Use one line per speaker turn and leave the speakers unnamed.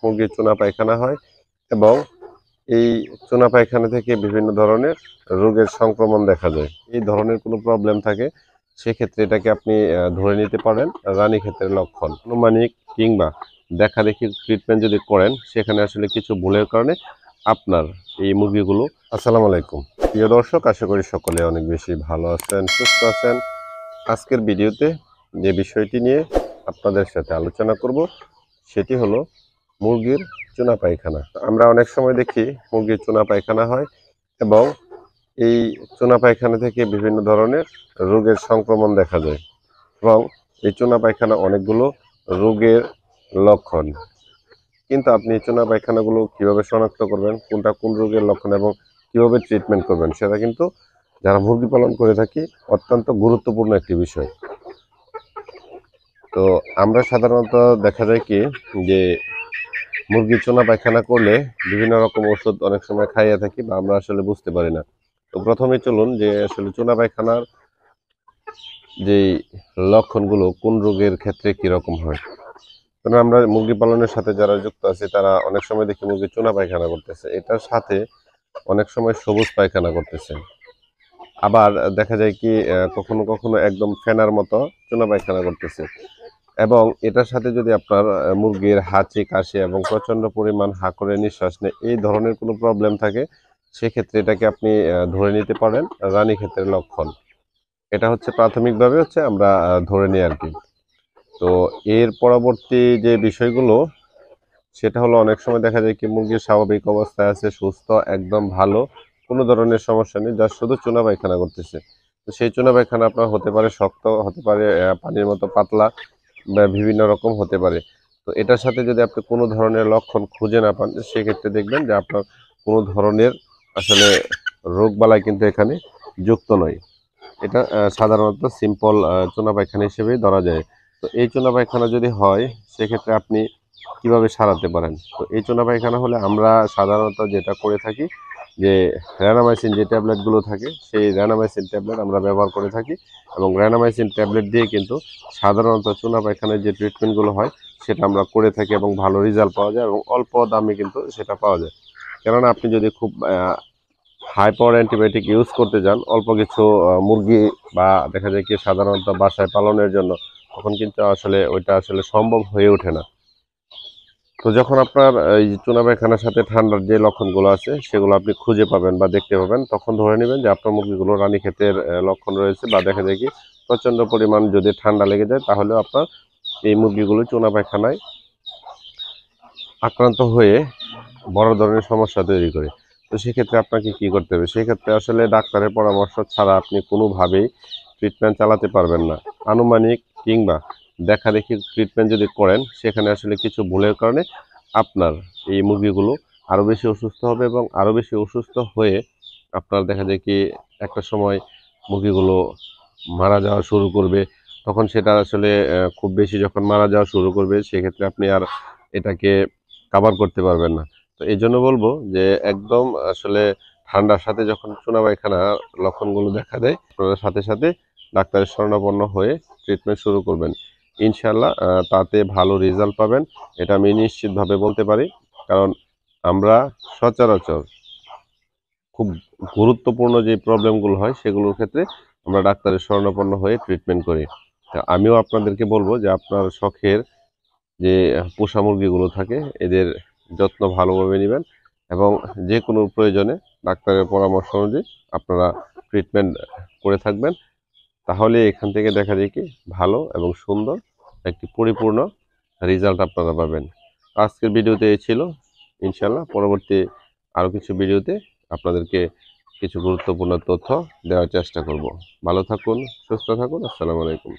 মুরগির চুনা পায়খানা হয় এবং এই চুনা পায়খানা থেকে বিভিন্ন ধরনের রোগের সংক্রমণ দেখা যায় এই ধরনের কোনো প্রবলেম থাকে সেক্ষেত্রে এটাকে আপনি ধরে নিতে পারেন রানী ক্ষেত্রের লক্ষণ অনুমানিক কিংবা দেখা দেখি ট্রিটমেন্ট যদি করেন সেখানে আসলে কিছু ভুলের কারণে আপনার এই মুরগিগুলো আসসালামু আলাইকুম প্রিয় দর্শক আশা করি সকলে অনেক বেশি ভালো আছেন সুস্থ আছেন আজকের ভিডিওতে যে বিষয়টি নিয়ে আপনাদের সাথে আলোচনা করব সেটি হলো মুরগির চুনা পায়খানা আমরা অনেক সময় দেখি মুরগির চুনা পায়খানা হয় এবং এই চুনা পায়খানা থেকে বিভিন্ন ধরনের রোগের সংক্রমণ দেখা যায় এবং এই চুনা পায়খানা অনেকগুলো রোগের লক্ষণ কিন্তু আপনি চুনা পায়খানাগুলো কিভাবে শনাক্ত করবেন কোনটা কোন রোগের লক্ষণ এবং কিভাবে ট্রিটমেন্ট করবেন সেটা কিন্তু যারা মুরগি পালন করে থাকি অত্যন্ত গুরুত্বপূর্ণ একটি বিষয় তো আমরা সাধারণত দেখা যায় কি যে মুরগি চোনা পায়খানা করলে বিভিন্ন রকম ওষুধ অনেক সময় খাইয়ে থাকি বা আমরা আসলে বুঝতে পারি না তো প্রথমে চলুন যে আসলে চোনা পায়খানার যে লক্ষণগুলো কোন রোগের ক্ষেত্রে কীরকম হয় কারণ আমরা মুরগি পালনের সাথে যারা যুক্ত আছে তারা অনেক সময় দেখি মুরগি চোনা পায়খানা করতেছে এটার সাথে অনেক সময় সবুজ পায়খানা করতেছে আবার দেখা যায় কি কখনো কখনো একদম ফেনার মতো চোনা পায়খানা করতেছে এবং এটার সাথে যদি আপনার মুরগির হাঁচি কাশি এবং প্রচণ্ড পরিমাণ হা করে নিঃশ্বাস নেয় এই ধরনের কোনো প্রবলেম থাকে সেক্ষেত্রে এটাকে আপনি ধরে নিতে পারেন রানী ক্ষেত্রের লক্ষণ এটা হচ্ছে প্রাথমিকভাবে হচ্ছে আমরা ধরে নিই আর কি তো এর পরবর্তী যে বিষয়গুলো সেটা হলো অনেক সময় দেখা যায় কি মুরগির স্বাভাবিক অবস্থায় আছে সুস্থ একদম ভালো কোনো ধরনের সমস্যা নেই যা শুধু চুনা পায়খানা করতেছে তো সেই চুনা পায়খানা আপনার হতে পারে শক্ত হতে পারে পানির মতো পাতলা বিভিন্ন রকম হতে পারে তো এটার সাথে যদি আপনি কোনো ধরনের লক্ষণ খুঁজে না পান সেক্ষেত্রে দেখবেন যে আপনার কোনো ধরনের আসলে রোগবালাই কিন্তু এখানে যুক্ত নয় এটা সাধারণত সিম্পল চুনা পায়খানা হিসেবেই ধরা যায় তো এই চুনা পায়খানা যদি হয় সেক্ষেত্রে আপনি কিভাবে সারাতে পারেন তো এই চুনা পায়খানা হলে আমরা সাধারণত যেটা করে থাকি যে র্যানামাইসিন যে ট্যাবলেটগুলো থাকে সেই র্যানামাইসিন ট্যাবলেট আমরা ব্যবহার করে থাকি এবং র্যানামাইসিন ট্যাবলেট দিয়ে কিন্তু সাধারণত চুনা পায়খানার যে ট্রিটমেন্টগুলো হয় সেটা আমরা করে থাকি এবং ভালো রেজাল্ট পাওয়া যায় এবং অল্প দামে কিন্তু সেটা পাওয়া যায় কেননা আপনি যদি খুব হাই পাওয়ার অ্যান্টিবায়োটিক ইউজ করতে যান অল্প কিছু মুরগি বা দেখা যায় কি সাধারণত বাসায় পালনের জন্য তখন কিন্তু আসলে ওইটা আসলে সম্ভব হয়ে ওঠে না তো যখন আপনার এই চুনা পায়খানার সাথে ঠান্ডার যে লক্ষণগুলো আছে সেগুলো আপনি খুঁজে পাবেন বা দেখতে পাবেন তখন ধরে নেবেন যে আপনার মুরগিগুলো রানী ক্ষেতের লক্ষণ রয়েছে বা দেখা যায় কি প্রচণ্ড পরিমাণ যদি ঠান্ডা লেগে যায় তাহলে আপনার এই মুরগিগুলো চুনা পায়খানায় আক্রান্ত হয়ে বড় ধরনের সমস্যা তৈরি করে তো সেক্ষেত্রে আপনাকে কি করতে হবে সেক্ষেত্রে আসলে ডাক্তারের পরামর্শ ছাড়া আপনি কোনোভাবেই ট্রিটমেন্ট চালাতে পারবেন না আনুমানিক কিংবা দেখা দেখি ট্রিটমেন্ট যদি করেন সেখানে আসলে কিছু ভুলের কারণে আপনার এই মুরগিগুলো আরও বেশি অসুস্থ হবে এবং আরও বেশি অসুস্থ হয়ে আপনার দেখা যায় কি একটা সময় মুরগিগুলো মারা যাওয়া শুরু করবে তখন সেটা আসলে খুব বেশি যখন মারা যাওয়া শুরু করবে সেক্ষেত্রে আপনি আর এটাকে কাভার করতে পারবেন না তো এই জন্য বলবো যে একদম আসলে ঠান্ডার সাথে যখন চুনা পায়খানা লক্ষণগুলো দেখা দেয় সাথে সাথে ডাক্তারের শরণাপন্ন হয়ে ট্রিটমেন্ট শুরু করবেন ইনশাল্লাহ তাতে ভালো রেজাল্ট পাবেন এটা আমি নিশ্চিতভাবে বলতে পারি কারণ আমরা সচরাচর খুব গুরুত্বপূর্ণ যে প্রবলেমগুলো হয় সেগুলোর ক্ষেত্রে আমরা ডাক্তারের স্বর্ণপন্ন হয়ে ট্রিটমেন্ট করি আমিও আপনাদেরকে বলবো যে আপনার শখের যে পোষা মুরগিগুলো থাকে এদের যত্ন ভালোভাবে নেবেন এবং যে কোনো প্রয়োজনে ডাক্তারের পরামর্শ অনুযায়ী আপনারা ট্রিটমেন্ট করে থাকবেন তাহলে এখান থেকে দেখা যায় কি ভালো এবং সুন্দর একটি পরিপূর্ণ রেজাল্ট আপনারা পাবেন আজকের ভিডিওতে এই ছিল ইনশাল্লাহ পরবর্তী আরও কিছু ভিডিওতে আপনাদেরকে কিছু গুরুত্বপূর্ণ তথ্য দেওয়ার চেষ্টা করব ভালো থাকুন সুস্থ থাকুন আসসালামু আলাইকুম